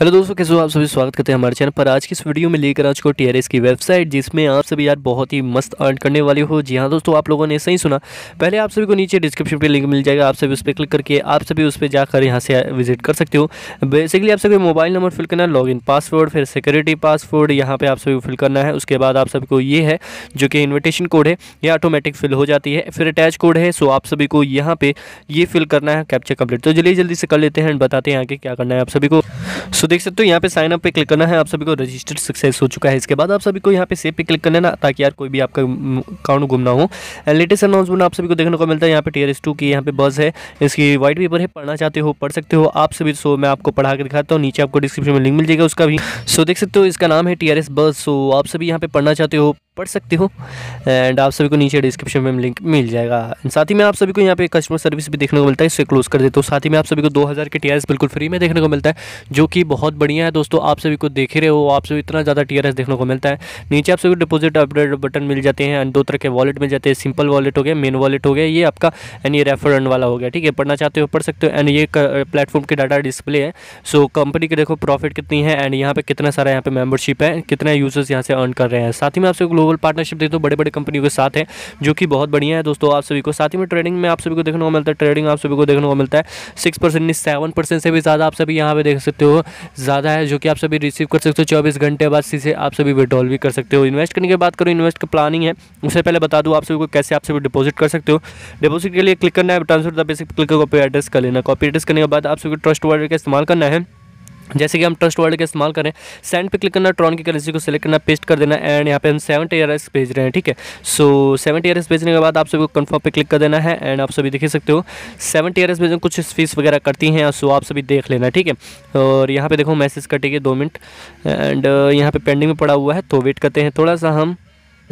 hello दोस्तों कैसे हो आप सभी स्वागत करते हैं हमारे चैनल पर आज की इस वीडियो में लेकर आज को टीआरएस की वेबसाइट जिसमें आप सभी यार बहुत ही मस्त अर्न करने वाले हो जी हाँ दोस्तों आप लोगों ने सही सुना पहले आप सभी को नीचे डिस्क्रिप्शन पे लिंक मिल जाएगा आप सभी उस पर क्लिक करके आप सभी उस पर जाकर यहाँ से विजिट कर सकते हो बेसिकली आप सभी मोबाइल नंबर फिल करना है लॉग पासवर्ड फिर सिक्योरिटी पासवर्ड यहाँ पर आप सभी फिल करना है उसके बाद आप सभी को ये है जो कि इन्विटेशन कोड है ये ऑटोमेटिक फिल हो जाती है फिर अटैच कोड है सो आप सभी को यहाँ पर ये फिल करना है कैप्चर कम्प्लीट तो जल्दी जल्दी से कर लेते हैं बताते हैं आगे क्या करना है आप सभी को सो देख सकते हो यहाँ पे साइन अप पे क्लिक करना है आप सभी को रजिस्टर्ड सक्सेस हो चुका है इसके बाद आप सभी को यहाँ पे सेव पे क्लिक कर लेना ताकि यार कोई भी आपका अकाउंट गुम ना हो एंड लेटेस्ट अनाउंसमेंट आप सभी को देखने को मिलता है यहाँ पे टीयर टू की यहाँ पे बस है इसकी व्हाइट पेपर है पढ़ना चाहते हो पढ़ सकते हो आप सभी सो मैं आपको पढ़ा के दिखाता हूँ नीचे आपको डिस्क्रिप्शन में लिंक मिल जाएगा उसका भी सो देख सकते हो इसका नाम है टी बस सो आप सभी यहाँ पे पढ़ना चाहते हो पढ़ सकते हो एंड आप सभी को नीचे डिस्क्रिप्शन में लिंक मिल जाएगा साथ ही में आप सभी को यहाँ पे कस्टमर सर्विस भी देखने को मिलता है इसे क्लोज कर देता हूँ साथ ही में आप सभी को दो हज़ार के टी बिल्कुल फ्री में देखने को मिलता है जो कि बहुत बढ़िया है दोस्तों आप सभी को देख रहे हो आप सभी इतना ज़्यादा टी देखने को मिलता है नीचे आप सभी डिपोजिट अपडेट बटन मिल जाते हैं एंड दो तरह के वॉलेट मिल जाते हैं सिंपल वॉलेट हो गया मेन वॉलेट हो गया ये आपका एंड ये रेफर वाला हो गया ठीक है पढ़ना चाहते हो पढ़ सकते हो एंड ये प्लेटफॉर्म के डाटा डिस्प्ले है सो कंपनी के देखो प्रॉफिट कितनी है एंड यहाँ पे कितना सारा यहाँ पे मेंबरशिप है कितना यूजर्स यहाँ से अर्न कर रहे हैं साथ ही में आपसे ग्लोबल ग्लोबल पार्टनरशिप देख दो तो बड़े बड़े कंपनियों के साथ है जो कि बहुत बढ़िया है दोस्तों आप सभी को साथ ही में ट्रेडिंग में आप सभी को देखने को मिलता है ट्रेडिंग आप सभी को देखने को मिलता है सिक्स परसेंट सेवन परसेंट से भी ज़्यादा आप सभी यहाँ पे देख सकते हो ज़्यादा है जो कि आप सभी रिसीव कर सकते हो चौबीस घंटे बाद सीधे आप सभी विड्रॉल भी कर सकते हो इन्वेस्ट करने की बात करो इन्वेस्ट का प्लानिंग है उससे पहले बता दूँ आप सभी को कैसे आप सभी डिपोजिट कर सकते हो डिपोजिट के लिए क्लिक करना है transfer the basic click copy address कर लेना कॉपी एड्रेस करने के बाद आप सभी ट्रस्ट वर्ड का इस्तेमाल करना है जैसे कि हम ट्रस्ट वर्ल्ड का इस्तेमाल करें सेंड पे क्लिक करना ट्रॉन की करेंसी को सिलेक्ट करना पेस्ट कर देना एंड यहाँ पे हम सेवन ईयर एस भेज रहे हैं ठीक है सो सेवन ईयर एस भेजने के बाद आप सभी को कन्फर्म पे क्लिक कर देना है एंड आप सभी देख सकते हो सेवन ईयर एस भेजने कुछ फीस वगैरह करती हैं सो आप सभी देख लेना ठीक है और यहाँ पर देखो मैसेज कटेगी दो मिनट एंड यहाँ पर पेंडिंग में पड़ा हुआ है तो वेट करते हैं थोड़ा सा हम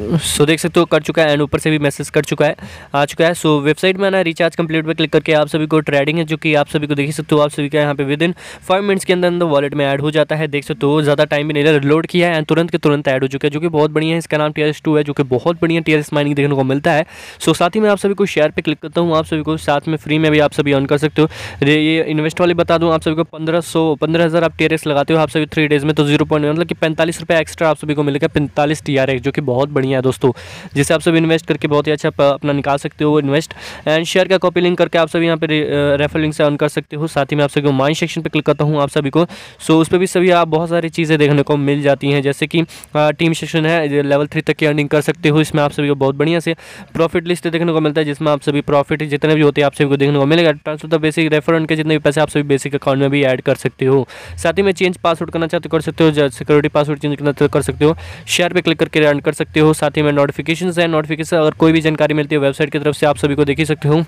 सो देख सकते हो कर चुका है एंड ऊपर से भी मैसेज कर चुका है आ चुका है सो वेबसाइट में ना रिचार्ज कंप्लीट पर क्लिक करके आप सभी को ट्रेडिंग है जो कि आप सभी को देख सकते हो आप सभी का यहाँ पे विद इन फाइव मिनट्स के अंदर अंदर वॉलेट में ऐड हो जाता है देख सकते हो ज़्यादा टाइम भी नहीं लोड किया है एंड तुरंत के तुरंत ऐड हो चुका है जो कि बहुत बढ़िया है इसका नाम टी टू है जो कि बहुत बढ़िया टी माइनिंग देखने को मिलता है सो साथ ही मैं आप सभी को शेयर पर क्लिक करता हूँ आप सभी को साथ में फ्री में भी आप सभी ऑन कर सकते हो ये इन्वेस्ट वाले बता दूँ आप सभी को पंद्रह सौ पंद्रह हज़ार आप टी लगाते हो आप सभी थ्री डेज में तो जीरो पॉइंट मतलब कि पैंतालीस एक्स्ट्रा आप सभी को मिलेगा पैंतालीस टी जो कि बहुत बढ़िया बढ़िया है दोस्तों जिसे आप सब इन्वेस्ट करके बहुत ही अच्छा अपना निकाल सकते हो इन्वेस्ट एंड शेयर का कॉपी लिंक करके आप सभी यहाँ पर रेफर लिंक से अर्न कर सकते हो साथ ही मैं आप सभी को माइंड सेक्शन पर क्लिक करता हूँ आप सभी को सो उस पर भी सभी आप बहुत सारी चीज़ें देखने को मिल जाती हैं जैसे कि टीम सेक्शन है लेवल थ्री तक की अर्निंग कर सकते हो इसमें आप सभी को बहुत बढ़िया से प्रॉफिट लिस्ट देखने को मिलता है जिसमें आप सभी प्रॉफिट जितने भी होते हैं आप सभी को देखने को मिलेगा ट्रांसफर द बेसिक रेफर के जितने भी पैसे आप सभी बेसिक अकाउंट में भी ऐड कर सकते हो साथ ही में चेंज पासवर्ड करना चाहते कर सकते हो सिक्योरिटी पासवर्ड चेंज करना चाहते कर सकते हो शेयर पर क्लिक करके अर्न कर सकते हो साथ ही में नोटिफिकेशन है नोटिफिकेशन अगर कोई भी जानकारी मिलती है वेबसाइट की तरफ से आप सभी को देख ही सकते हो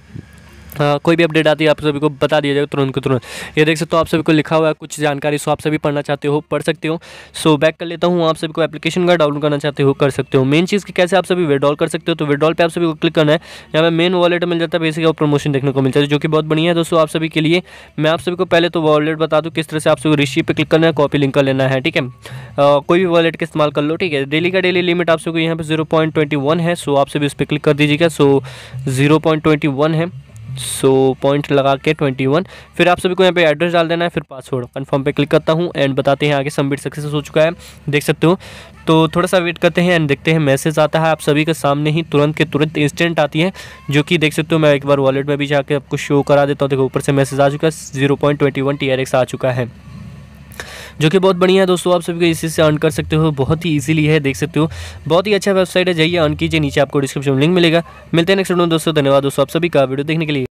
हाँ कोई भी अपडेट आती है आप सभी को बता दिया जाएगा तुरंत को तुरंत ये देख सकते हो आप सभी को लिखा हुआ है कुछ जानकारी सो आप सभी पढ़ना चाहते हो पढ़ सकते हो सो बैक कर लेता हूँ आप सभी को एप्लीकेशन का डाउनलोड करना चाहते हो कर सकते हो मेन चीज़ की कैसे आप सभी विड्रॉल कर सकते हो तो विड्रॉल पर आप सभी को क्लिक करना है यहाँ पर मेन वॉलेट मिल जाता है बेसिक और प्रमोशन देखने को मिल जाता है जो कि बहुत बढ़िया है दोस्तों आप सभी के लिए मैं आप सभी को पहले तो वॉलेट बता दूँ किस तरह से आप सभी रिशी पर क्लिक करना है कॉपी लिंक कर लेना है ठीक है कोई भी वॉलेट का इस्तेमाल कर लो ठीक है डेली का डेली लिमिट आप सभी को यहाँ पर जीरो है सो आप सभी उस पर क्लिक कर दीजिएगा सो जीरो है सो पॉइंट लगा के ट्वेंटी वन फिर आप सभी को यहाँ पे एड्रेस डाल देना है फिर पासवर्ड कन्फर्म पे क्लिक करता हूँ एंड बताते हैं आगे सबमिट सक्सेस हो चुका है देख सकते हो तो थोड़ा सा वेट करते हैं एंड देखते हैं मैसेज आता है आप सभी के सामने ही तुरंत के तुरंत इंस्टेंट आती है जो कि देख सकते हो मैं एक बार वॉलेट में भी जाकर आपको शो करा देता हूँ देखो ऊपर से मैसेज आ चुका है zero point twenty one T R X आ चुका है जो कि बहुत बढ़िया है दोस्तों आप सभी इसी से अर्न कर सकते हो बहुत ही इजीली है देख सकते हो बहुत ही अच्छा वेबसाइट है जाइए अर्न कीजिए नीचे आपको डिस्क्रिप्शन लिंक मिलेगा मिलते हैं नेक्स्ट वीडियो दोस्तों धन्यवाद दोस्तों आप सभी का वीडियो देखने के लिए